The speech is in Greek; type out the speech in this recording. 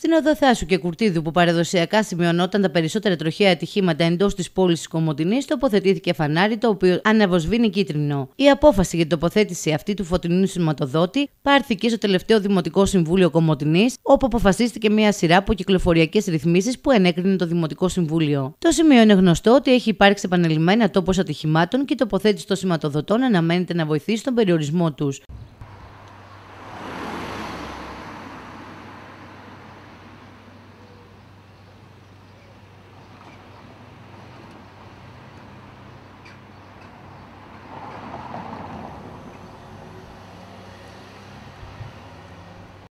Στην Οδοθάσου και Κουρτίδου, που παραδοσιακά σημειωνόταν τα περισσότερα τροχαία ατυχήματα εντός της πόλης της Κομωτινής, τοποθετήθηκε φανάρι το οποίο αναβοσβήνει κίτρινο. Η απόφαση για την τοποθέτηση αυτή του φωτεινού σηματοδότη πάρθηκε στο τελευταίο Δημοτικό Συμβούλιο Κομωτινής, όπου αποφασίστηκε μια σειρά από κυκλοφοριακές ρυθμίσεις που ενέκρινε το Δημοτικό Συμβούλιο. Το σημείο είναι γνωστό ότι έχει υπάρξει επανελειμμένα τόπος ατυχημάτων και η τοποθέτηση των σηματοδοτών αναμένεται να βοηθήσει τον περιορισμό τους.